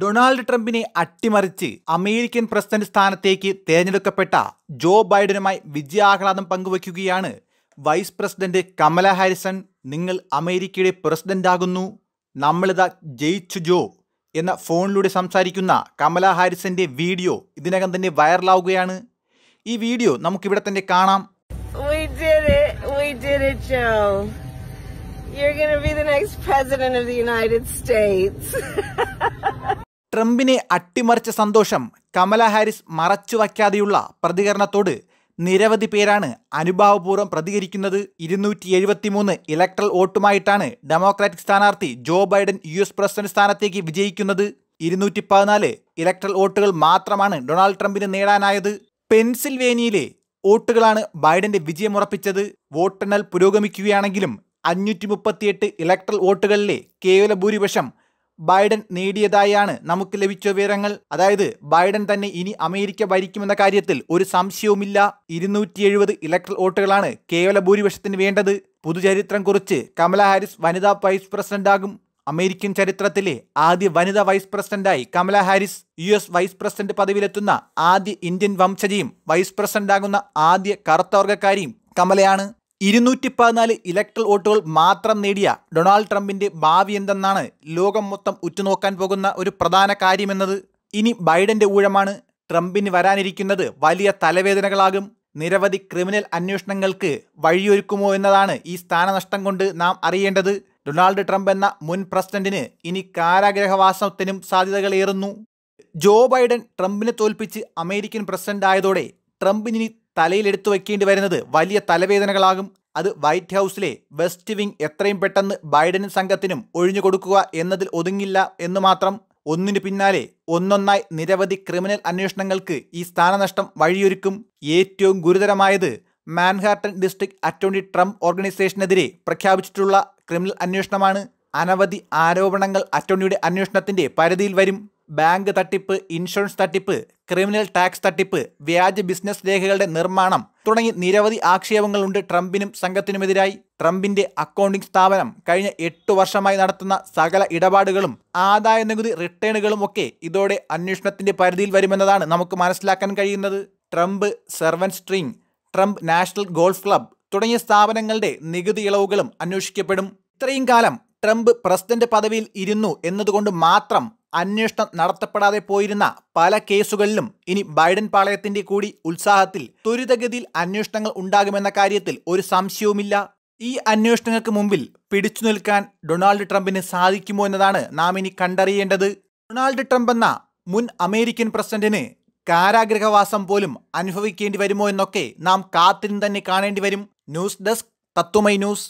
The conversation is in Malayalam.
ഡൊണാൾഡ് ട്രംപിനെ അട്ടിമറിച്ച് അമേരിക്കൻ പ്രസിഡന്റ് സ്ഥാനത്തേക്ക് തിരഞ്ഞെടുക്കപ്പെട്ട ജോ ബൈഡനുമായി വിജയാഹ്ലാദം പങ്കുവയ്ക്കുകയാണ് വൈസ് പ്രസിഡന്റ് കമല ഹാരിസൺ നിങ്ങൾ അമേരിക്കയുടെ പ്രസിഡന്റാകുന്നു നമ്മളിതാ ജയിച്ചു ജോ എന്ന ഫോണിലൂടെ സംസാരിക്കുന്ന കമല ഹാരിസന്റെ വീഡിയോ ഇതിനകം തന്നെ വൈറലാവുകയാണ് ഈ വീഡിയോ നമുക്കിവിടെ തന്നെ കാണാം You're going to be the next president of the United States. ട്രംപിനെ അട്ടിമറിച്ച സന്തോഷം കമല ഹാരിസ് മറച്ചു വയ്ക്കാതെയുള്ള പ്രതികരണത്തോട് നിരവധി പേരാണ് അനുഭാവപൂർവ്വം പ്രതികരിക്കുന്നത് ഇരുന്നൂറ്റി എഴുപത്തിമൂന്ന് ഇലക്ട്രൽ വോട്ടുമായിട്ടാണ് ഡെമോക്രാറ്റിക് സ്ഥാനാർത്ഥി ജോ ബൈഡൻ യു എസ് പ്രസിഡന്റ് സ്ഥാനത്തേക്ക് വിജയിക്കുന്നത് ഇരുന്നൂറ്റി പതിനാല് ഇലക്ട്രൽ വോട്ടുകൾ മാത്രമാണ് ഡൊണാൾഡ് ട്രംപിന് നേടാനായത് പെൻസിൽവേനിയയിലെ വോട്ടുകളാണ് ബൈഡന്റെ വിജയമുറപ്പിച്ചത് വോട്ടെണ്ണൽ പുരോഗമിക്കുകയാണെങ്കിലും അഞ്ഞൂറ്റി മുപ്പത്തിയെട്ട് ഇലക്ട്രൽ വോട്ടുകളിലെ കേവല ഭൂരിപക്ഷം ബൈഡൻ നേടിയതായാണ് നമുക്ക് ലഭിച്ച വിവരങ്ങൾ അതായത് ബൈഡൻ തന്നെ ഇനി അമേരിക്ക ഭരിക്കുമെന്ന കാര്യത്തിൽ ഒരു സംശയവുമില്ല ഇരുന്നൂറ്റി എഴുപത് ഇലക്ട്രൽ വോട്ടുകളാണ് കേവല ഭൂരിപക്ഷത്തിന് വേണ്ടത് പുതുചരിത്രം കുറിച്ച് കമല ഹാരിസ് വനിതാ വൈസ് പ്രസിഡന്റ് ആകും അമേരിക്കൻ ചരിത്രത്തിലെ ആദ്യ വനിതാ വൈസ് പ്രസിഡന്റായി കമല ഹാരിസ് യു എസ് വൈസ് പ്രസിഡന്റ് പദവിയിലെത്തുന്ന ആദ്യ ഇന്ത്യൻ വംശജയും വൈസ് പ്രസിഡന്റ് ആകുന്ന ആദ്യ കറുത്തവർഗക്കാരിയും കമലയാണ് ഇരുന്നൂറ്റി പതിനാല് ഇലക്ട്രൽ വോട്ടുകൾ മാത്രം നേടിയ ഡൊണാൾഡ് ട്രംപിന്റെ ഭാവി എന്തെന്നാണ് ലോകം മൊത്തം ഉറ്റുനോക്കാൻ പോകുന്ന ഒരു പ്രധാന കാര്യമെന്നത് ഇനി ബൈഡന്റെ ഊഴമാണ് ട്രംപിന് വരാനിരിക്കുന്നത് വലിയ തലവേദനകളാകും നിരവധി ക്രിമിനൽ അന്വേഷണങ്ങൾക്ക് വഴിയൊരുക്കുമോ എന്നതാണ് ഈ സ്ഥാനനഷ്ടം കൊണ്ട് നാം അറിയേണ്ടത് ഡൊണാൾഡ് ട്രംപ് എന്ന മുൻ പ്രസിഡന്റിന് ഇനി കാരാഗ്രഹവാസത്തിനും സാധ്യതകളേറുന്നു ജോ ബൈഡൻ ട്രംപിനെ തോൽപ്പിച്ച് അമേരിക്കൻ പ്രസിഡന്റ് ആയതോടെ ട്രംപിന് തലയിലെടുത്തു വയ്ക്കേണ്ടി വരുന്നത് വലിയ തലവേദനകളാകും അത് വൈറ്റ് ഹൗസിലെ വെസ്റ്റ് വിംഗ് എത്രയും പെട്ടെന്ന് ബൈഡനും സംഘത്തിനും ഒഴിഞ്ഞു കൊടുക്കുക എന്നതിൽ ഒതുങ്ങില്ല എന്നു മാത്രം ഒന്നിനു പിന്നാലെ ഒന്നൊന്നായി നിരവധി ക്രിമിനൽ അന്വേഷണങ്ങൾക്ക് ഈ സ്ഥാനനഷ്ടം വഴിയൊരുക്കും ഏറ്റവും ഗുരുതരമായത് മാൻഹാട്ടൻ ഡിസ്ട്രിക്ട് അറ്റോർണി ട്രംപ് ഓർഗനൈസേഷനെതിരെ പ്രഖ്യാപിച്ചിട്ടുള്ള ക്രിമിനൽ അന്വേഷണമാണ് അനവധി ആരോപണങ്ങൾ അറ്റോർണിയുടെ അന്വേഷണത്തിന്റെ പരിധിയിൽ വരും ബാങ്ക് തട്ടിപ്പ് ഇൻഷുറൻസ് തട്ടിപ്പ് ക്രിമിനൽ ടാക്സ് തട്ടിപ്പ് വ്യാജ ബിസിനസ് രേഖകളുടെ നിർമ്മാണം തുടങ്ങി നിരവധി ആക്ഷേപങ്ങളുണ്ട് ട്രംപിനും സംഘത്തിനുമെതിരായി ട്രംപിന്റെ അക്കൗണ്ടിംഗ് സ്ഥാപനം കഴിഞ്ഞ എട്ടു വർഷമായി നടത്തുന്ന സകല ഇടപാടുകളും ആദായ നികുതി റിട്ടേണുകളും ഒക്കെ ഇതോടെ അന്വേഷണത്തിന്റെ പരിധിയിൽ വരുമെന്നതാണ് നമുക്ക് മനസ്സിലാക്കാൻ കഴിയുന്നത് ട്രംപ് സെർവൻ സ്ട്രിങ് ട്രംപ് നാഷണൽ ഗോൾഫ് ക്ലബ് തുടങ്ങിയ സ്ഥാപനങ്ങളുടെ നികുതി ഇളവുകളും അന്വേഷിക്കപ്പെടും ഇത്രയും കാലം ട്രംപ് പ്രസിഡന്റ് പദവിയിൽ ഇരുന്നു എന്നതുകൊണ്ട് മാത്രം അന്വേഷണം നടത്തപ്പെടാതെ പോയിരുന്ന പല കേസുകളിലും ഇനി ബൈഡൻ പാളയത്തിന്റെ കൂടി ഉത്സാഹത്തിൽ ത്വരിതഗതിയിൽ അന്വേഷണങ്ങൾ ഉണ്ടാകുമെന്ന കാര്യത്തിൽ ഒരു സംശയവുമില്ല ഈ അന്വേഷണങ്ങൾക്ക് മുമ്പിൽ പിടിച്ചു നിൽക്കാൻ ഡൊണാൾഡ് ട്രംപിന് സാധിക്കുമോ എന്നതാണ് നാം ഇനി കണ്ടറിയേണ്ടത് ഡൊണാൾഡ് ട്രംപ് എന്ന മുൻ അമേരിക്കൻ പ്രസിഡന്റിന് കാരാഗ്രഹവാസം പോലും അനുഭവിക്കേണ്ടി വരുമോ എന്നൊക്കെ നാം കാത്തിരുന്ന് തന്നെ കാണേണ്ടി വരും ന്യൂസ് ഡെസ്ക് തത്വമൈ ന്യൂസ്